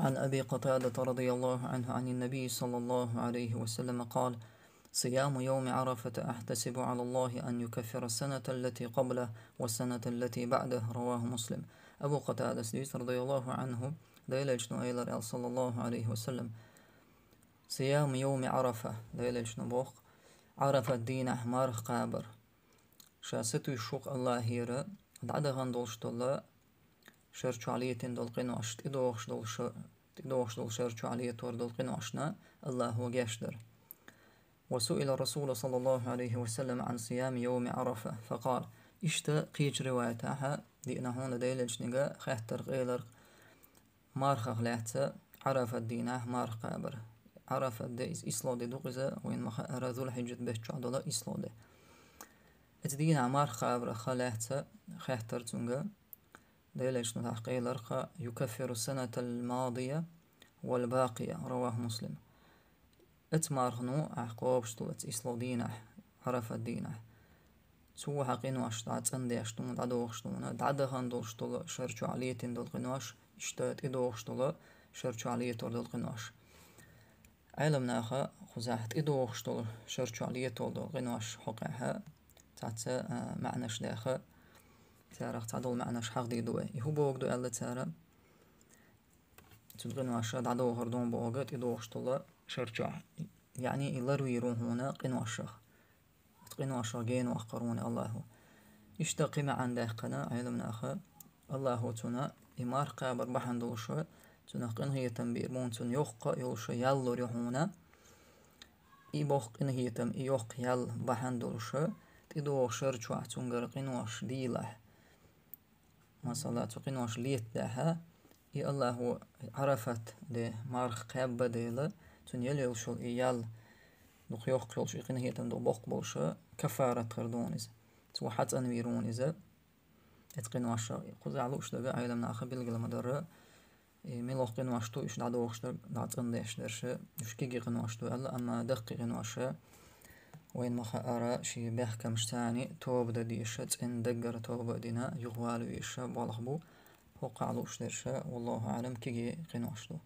عن أبي قتادة رضي الله عنه عن النبي صلى الله عليه وسلم قال صيام يوم عرفة أحتسب على الله أن يكفر السنة التي قبله والسنة التي بعده رواه مسلم أبو قتادة سيس رضي الله عنه ليلة جنو صلى الله عليه وسلم صيام يوم عرفة ليلة جنو عرفة دين أحمر قابر شاستو الشوق الله هيرا دعدغان دولشتو شرچو Šerčualije ten dolqino asht i doğuş dolşu دوش دول شرچو عليه تور دول قنو عشنا الله وقشدر وسئل الرسول صلى الله عليه وسلم عن صيام يوم عرفة فقال اشتا قيج روايتها دينا هون ديلج نقا خيهتر غيلر مارخة غلاتة عرفة ديناه مارخ قابر عرفة ديز إسلودي دوغزة وين مخا أرادو الحجة بهجو عدولا إسلودي اتدينا مارخ قابر خلاتة خيهتر تنقا دليل شنو تحقيق الأرقى يكفر السنة الماضية والباقية رواه مسلم اتمارنو عقوب اسلو دينه عرف دينه تو حقينو أشتات أندي أشتون دعدوغ شتون دعدغن دول شتوغ شرچو عليتين دول قنوش اشتات إدوغ شتوغ شرچو عليتور دول قنوش علمناها خزاحت إدوغ شتوغ شرچو عليتور دول قنواش حقها تاتا آه، معنش داخا تعرف تعدو معنا شحال ديدو يهوبو وقدو ألا تعرف تدرون عشرة عدو هردون بوغت يدو وشتولا شرجع يعني إلارو يروهونا قنو عشرة تقنو عشرة جين وأخرون الله يشتقي مع عنده قنا علمنا أخا الله تنا إمار قابر بحن دولشو تنا قنه يتنبير مون تن يوخق يولشو يالو ريحونا إبوخ قنه يتم إيوخ يال بحن دولشو تدو شرجع تنقر قنوش ديله ما صلاة تقين وش ليت داها إي الله عرفت دي مارخ قابة ديلا يلي يلشل إيال دقيوخ كلوش إقين هيتن دو بوخ بوش كفارة تقردونيز توحات أنويرونيز اتقينوش قزعلوش دقا عيلمنا أخي بالقلمدر ملوخ تو إش وش دعدوخش دعتقندش درش إش وش تو ألا أما دقي وش وين مخا ارا شي بيحكى تاني توب دا دي إشا تسين دقر توب دينا يغوالو إشا بوالخبو هو قعلوش درشا والله أعلم كي دو